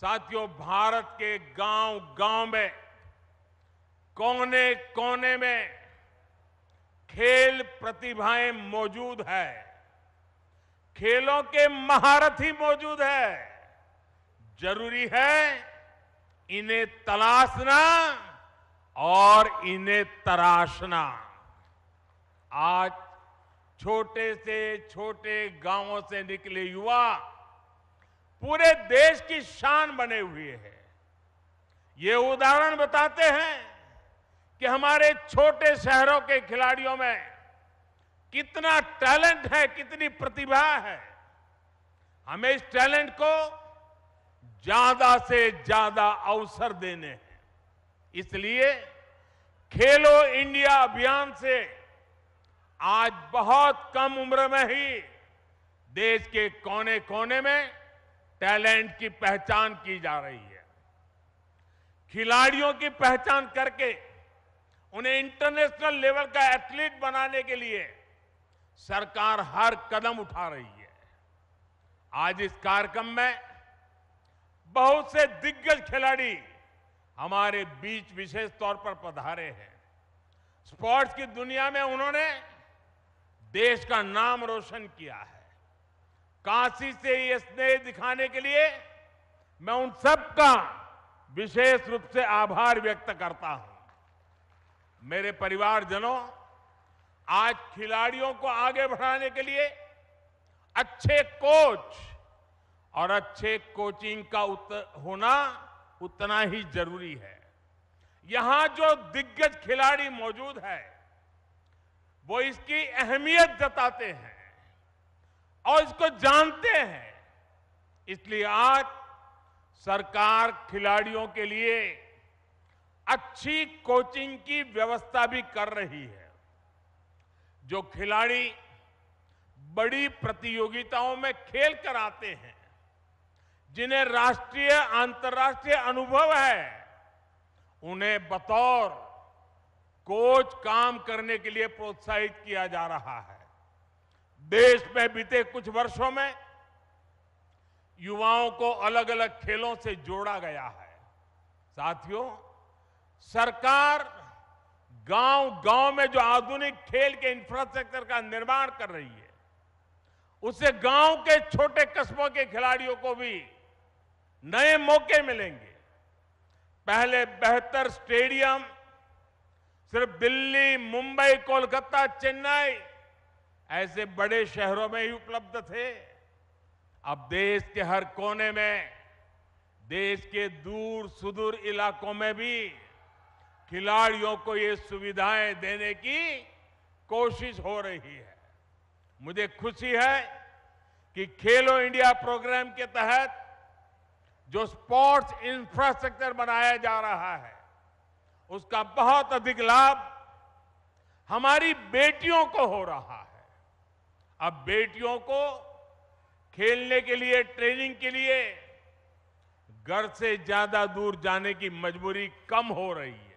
साथियों भारत के गांव गांव में कोने कोने में खेल प्रतिभाएं मौजूद है खेलों के महारथ ही मौजूद है जरूरी है इन्हें तलाशना और इन्हें तराशना आज छोटे से छोटे गांवों से निकले युवा पूरे देश की शान बने हुए हैं ये उदाहरण बताते हैं कि हमारे छोटे शहरों के खिलाड़ियों में कितना टैलेंट है कितनी प्रतिभा है हमें इस टैलेंट को ज्यादा से ज्यादा अवसर देने हैं इसलिए खेलो इंडिया अभियान से आज बहुत कम उम्र में ही देश के कोने कोने में टैलेंट की पहचान की जा रही है खिलाड़ियों की पहचान करके उन्हें इंटरनेशनल लेवल का एथलीट बनाने के लिए सरकार हर कदम उठा रही है आज इस कार्यक्रम में बहुत से दिग्गज खिलाड़ी हमारे बीच विशेष तौर पर पधारे हैं स्पोर्ट्स की दुनिया में उन्होंने देश का नाम रोशन किया है काशी से ये स्नेह दिखाने के लिए मैं उन सबका विशेष रूप से आभार व्यक्त करता हूं मेरे परिवारजनों आज खिलाड़ियों को आगे बढ़ाने के लिए अच्छे कोच और अच्छे कोचिंग का उत, होना उतना ही जरूरी है यहां जो दिग्गज खिलाड़ी मौजूद है वो इसकी अहमियत जताते हैं और इसको जानते हैं इसलिए आज सरकार खिलाड़ियों के लिए अच्छी कोचिंग की व्यवस्था भी कर रही है जो खिलाड़ी बड़ी प्रतियोगिताओं में खेल कर आते हैं जिन्हें राष्ट्रीय अंतर्राष्ट्रीय अनुभव है उन्हें बतौर कोच काम करने के लिए प्रोत्साहित किया जा रहा है देश में बीते कुछ वर्षों में युवाओं को अलग अलग खेलों से जोड़ा गया है साथियों सरकार गांव गांव में जो आधुनिक खेल के इंफ्रास्ट्रक्चर का निर्माण कर रही है उससे गांव के छोटे कस्बों के खिलाड़ियों को भी नए मौके मिलेंगे पहले बेहतर स्टेडियम सिर्फ दिल्ली मुंबई कोलकाता चेन्नई ऐसे बड़े शहरों में ही उपलब्ध थे अब देश के हर कोने में देश के दूर सुदूर इलाकों में भी खिलाड़ियों को ये सुविधाएं देने की कोशिश हो रही है मुझे खुशी है कि खेलो इंडिया प्रोग्राम के तहत जो स्पोर्ट्स इंफ्रास्ट्रक्चर बनाया जा रहा है उसका बहुत अधिक लाभ हमारी बेटियों को हो रहा है अब बेटियों को खेलने के लिए ट्रेनिंग के लिए घर से ज्यादा दूर जाने की मजबूरी कम हो रही है